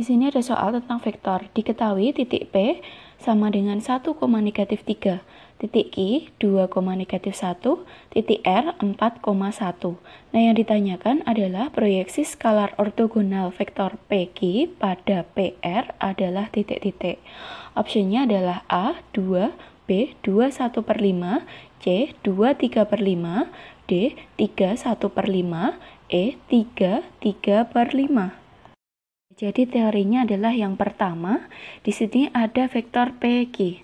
Di sini ada soal tentang vektor. Diketahui titik P sama dengan 1, negatif 3. Titik Q 2, negatif 1. Titik R 4,1. Nah, yang ditanyakan adalah proyeksi skalar ortogonal vektor PQ pada PR adalah titik-titik. Opsinya adalah A, 2, B 21 per 5, C 23 per 5, D 31 per 5, E 3, per 5. Jadi teorinya adalah yang pertama, di sini ada vektor PQ.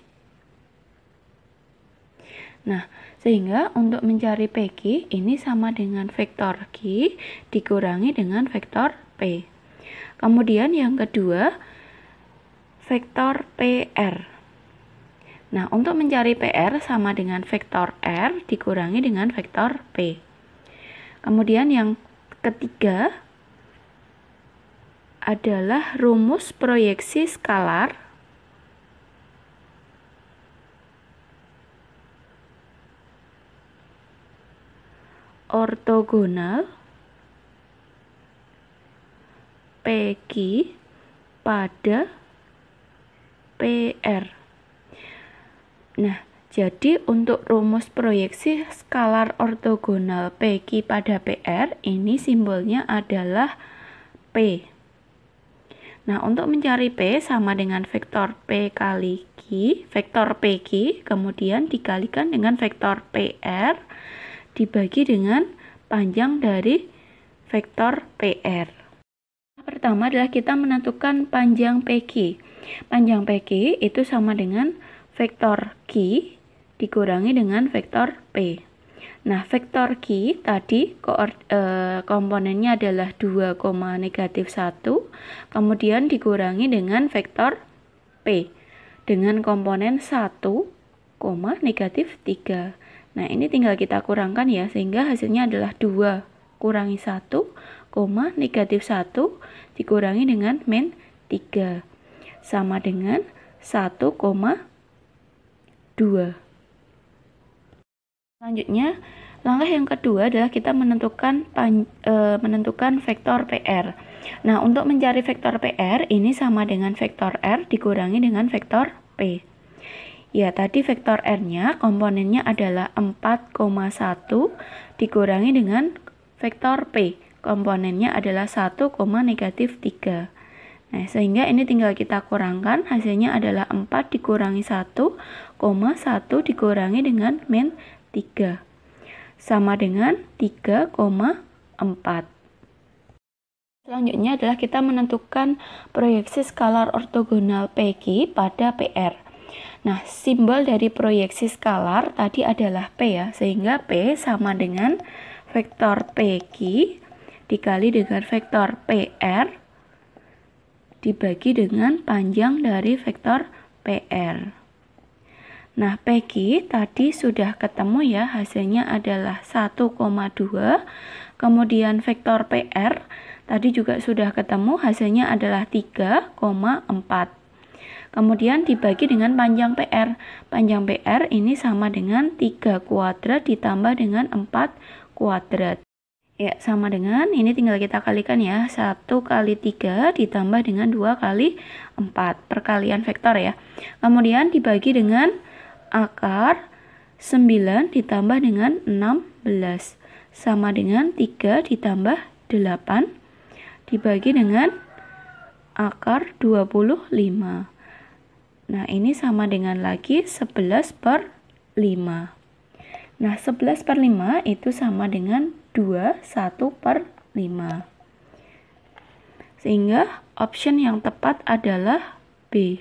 Nah, sehingga untuk mencari PQ ini sama dengan vektor Q dikurangi dengan vektor P. Kemudian yang kedua, vektor PR. Nah, untuk mencari PR sama dengan vektor R dikurangi dengan vektor P. Kemudian yang ketiga, adalah rumus proyeksi skalar ortogonal PQ pada PR. Nah, jadi untuk rumus proyeksi skalar ortogonal PQ pada PR ini simbolnya adalah P. Nah, untuk mencari P sama dengan vektor P kali Q, vektor PQ, kemudian dikalikan dengan vektor PR, dibagi dengan panjang dari vektor PR. Pertama adalah kita menentukan panjang PQ. Panjang PQ itu sama dengan vektor Q dikurangi dengan vektor P. Nah, vektor Q tadi eh, komponennya adalah 2, negatif 1, kemudian dikurangi dengan vektor P dengan komponen 1, negatif 3. Nah, ini tinggal kita kurangkan ya, sehingga hasilnya adalah 2 kurangi 1, negatif 1 dikurangi dengan min 3 sama dengan 1, 2. Selanjutnya, langkah yang kedua adalah kita menentukan pan, e, menentukan vektor PR. Nah, untuk mencari vektor PR ini sama dengan vektor R dikurangi dengan vektor P. Ya, tadi vektor R-nya komponennya adalah 4,1 dikurangi dengan vektor P. Komponennya adalah 1, negatif 3. Nah, sehingga ini tinggal kita kurangkan, hasilnya adalah 4 dikurangi 1, 1 dikurangi dengan min 3 sama dengan 3,4 Selanjutnya adalah kita menentukan proyeksi skalar ortogonal PG pada PR. Nah, simbol dari proyeksi skalar tadi adalah P ya, sehingga P sama dengan vektor PG dikali dengan vektor PR dibagi dengan panjang dari vektor PR. Nah, Peggy tadi sudah ketemu ya, hasilnya adalah 1,2. Kemudian vektor PR tadi juga sudah ketemu, hasilnya adalah 3,4. Kemudian dibagi dengan panjang PR. Panjang PR ini sama dengan 3 kuadrat ditambah dengan 4 kuadrat. Ya, sama dengan ini tinggal kita kalikan ya. 1 kali 3 ditambah dengan 2 kali 4 perkalian vektor ya. Kemudian dibagi dengan akar 9 ditambah dengan 16 sama dengan 3 ditambah 8 dibagi dengan akar 25 nah ini sama dengan lagi 11 per 5 Nah, 11 per 5 itu sama dengan 2, 1 per 5. Sehingga option yang tepat adalah B.